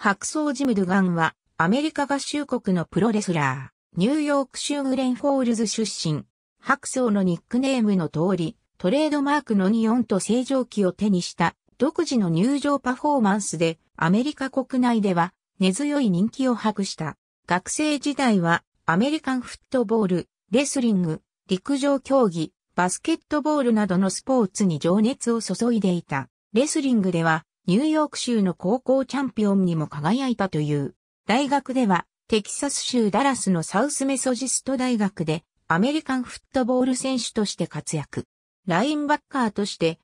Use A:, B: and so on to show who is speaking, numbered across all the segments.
A: 白装ジム・ドゥガンは、アメリカ合衆国のプロレスラー、ニューヨーク州グレンフォールズ出身。白装のニックネームの通り、トレードマークのニオンと正常期を手にした独自の入場パフォーマンスでアメリカ国内では根強い人気を博した。学生時代はアメリカンフットボール、レスリング、陸上競技、バスケットボールなどのスポーツに情熱を注いでいた。レスリングではニューヨーク州の高校チャンピオンにも輝いたという。大学では、テキサス州ダラスのサウスメソジスト大学で、アメリカンフットボール選手として活躍。ラインバッカーとして、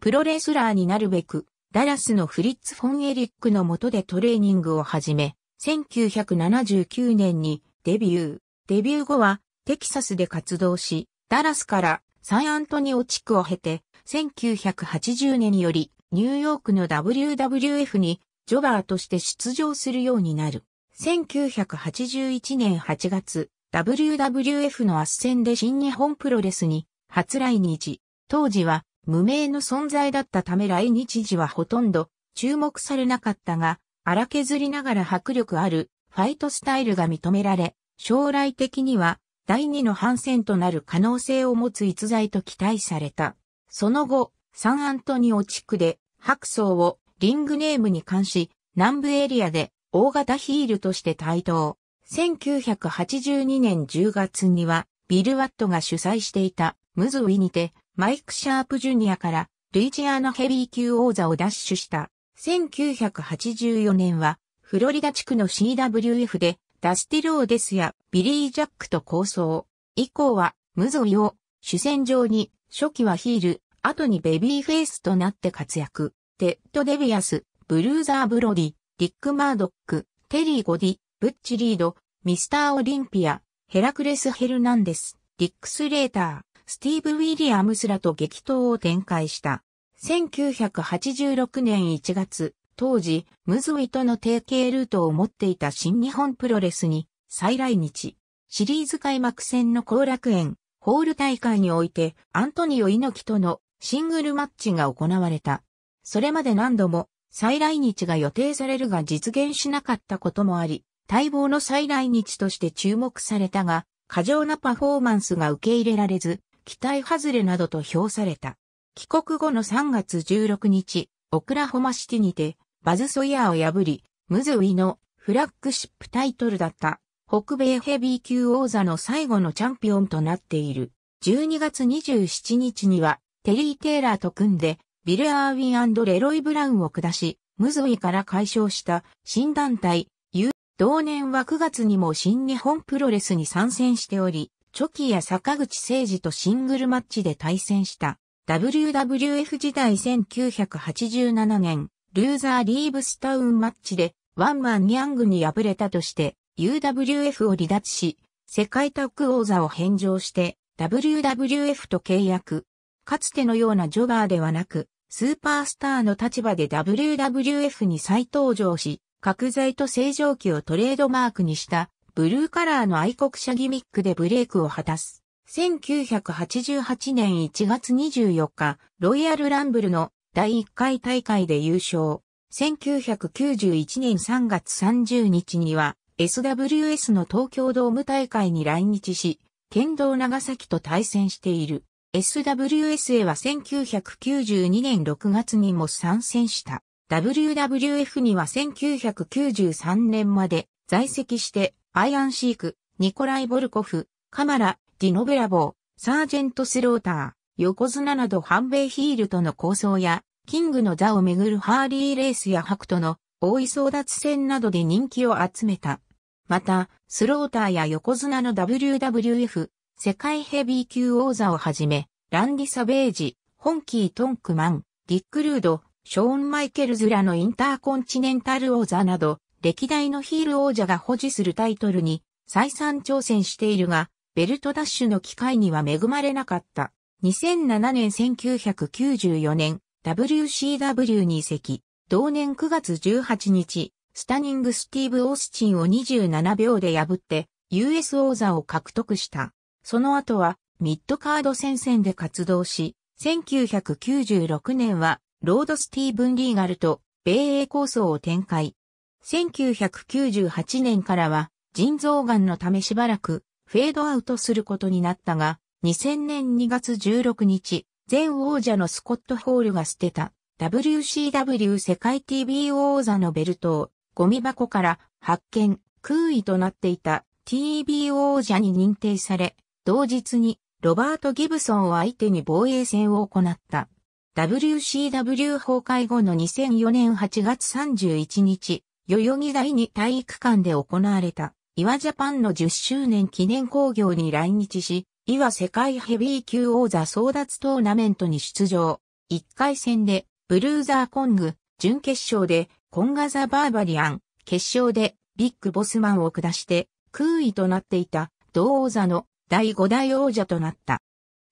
A: プロレスラーになるべく、ダラスのフリッツ・フォン・エリックの下でトレーニングを始め、1979年にデビュー。デビュー後はテキサスで活動し、ダラスからサンアントニオ地区を経て、1980年よりニューヨークの WWF にジョバーとして出場するようになる。1981年8月、WWF の圧戦で新日本プロレスに初来日。当時は無名の存在だったため来日時はほとんど注目されなかったが、荒削りながら迫力あるファイトスタイルが認められ、将来的には第二の反戦となる可能性を持つ逸材と期待された。その後、サンアントニオ地区で白装をリングネームに関し、南部エリアで大型ヒールとして台頭。1982年10月には、ビル・ワットが主催していたムズウィにて、マイク・シャープ・ジュニアからルイジアナヘビー級王座を奪取した。1984年は、フロリダ地区の CWF で、ダスティローデスやビリー・ジャックと構想。以降は、ムズウィを主戦場に、初期はヒール、後にベビーフェイスとなって活躍。テッド・デビアス、ブルーザー・ブロディ、ディック・マードック、テリー・ゴディ、ブッチ・リード、ミスター・オリンピア、ヘラクレス・ヘルナンデス、ディックス・レーター、スティーブ・ウィリアムスらと激闘を展開した。1986年1月、当時、ムズウィとの提携ルートを持っていた新日本プロレスに再来日。シリーズ開幕戦の後楽園、ホール大会においてアントニオ猪木とのシングルマッチが行われた。それまで何度も再来日が予定されるが実現しなかったこともあり、待望の再来日として注目されたが、過剰なパフォーマンスが受け入れられず、期待外れなどと評された。帰国後の3月16日、オクラホマシティにて、バズ・ソイヤーを破り、ムズウィのフラッグシップタイトルだった北米ヘビー級王座の最後のチャンピオンとなっている。12月27日にはテリー・テイラーと組んで、ビル・アーウィンレロイ・ブラウンを下し、ムズイから解消した新団体、U。同年は9月にも新日本プロレスに参戦しており、チョキや坂口誠二とシングルマッチで対戦した。WWF 時代1987年、ルーザー・リーブスタウンマッチで、ワンマン・ニャングに敗れたとして、UWF を離脱し、世界タッグ王座を返上して、WWF と契約。かつてのようなジョガーではなく、スーパースターの立場で WWF に再登場し、角材と正常期をトレードマークにしたブルーカラーの愛国者ギミックでブレイクを果たす。1988年1月24日、ロイヤルランブルの第1回大会で優勝。1991年3月30日には SWS の東京ドーム大会に来日し、剣道長崎と対戦している。SWSA は1992年6月にも参戦した。WWF には1993年まで在籍して、アイアンシーク、ニコライ・ボルコフ、カマラ、ディノベラボー、サージェント・スローター、横綱など反米ヒールとの構想や、キングの座をめぐるハーリーレースやハクトの大井争奪戦などで人気を集めた。また、スローターや横綱の WWF、世界ヘビー級王座をはじめ、ランディ・サベージ、ホンキー・トンクマン、ディック・ルード、ショーン・マイケルズらのインターコンチネンタル王座など、歴代のヒール王者が保持するタイトルに再三挑戦しているが、ベルトダッシュの機会には恵まれなかった。2007年1994年、WCW に移籍。同年9月18日、スタニング・スティーブ・オースチンを27秒で破って、US 王座を獲得した。その後はミッドカード戦線で活動し、1996年はロードスティーブン・リーガルと米英構想を展開。1998年からは腎臓がんのためしばらくフェードアウトすることになったが、2000年2月16日、前王者のスコット・ホールが捨てた WCW 世界 TV 王座のベルトをゴミ箱から発見、空位となっていた TV 王者に認定され、同日にロバート・ギブソンを相手に防衛戦を行った。WCW 崩壊後の2004年8月31日、代々木第二体育館で行われた、岩ジャパンの10周年記念興行に来日し、岩世界ヘビー級王座争奪トーナメントに出場。1回戦で、ブルーザーコング、準決勝で、コンガザ・バーバリアン、決勝で、ビッグボスマンを下して、空位となっていた、同王座の第5代王者となった。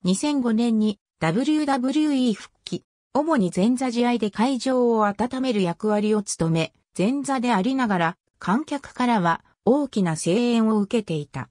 A: 2005年に WWE 復帰、主に前座試合で会場を温める役割を務め、前座でありながら観客からは大きな声援を受けていた。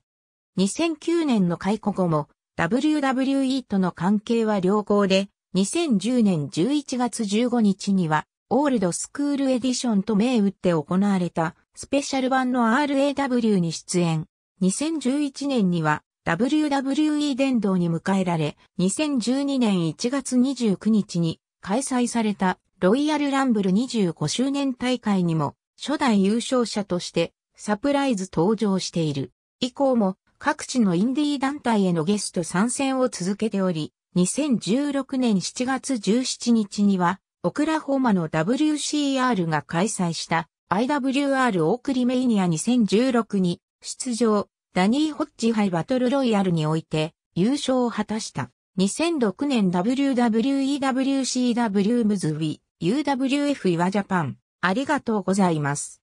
A: 2009年の解雇後も WWE との関係は良好で、2010年11月15日にはオールドスクールエディションと銘打って行われたスペシャル版の RAW に出演。2011年には WWE 殿堂に迎えられ、2012年1月29日に開催されたロイヤルランブル25周年大会にも初代優勝者としてサプライズ登場している。以降も各地のインディー団体へのゲスト参戦を続けており、2016年7月17日には、オクラホーマの WCR が開催した IWR オークリメイニア2016に出場、ダニー・ホッジイバトルロイヤルにおいて優勝を果たした。2006年 WWEWCW ムズウィ UWF イワジャパン。ありがとうございます。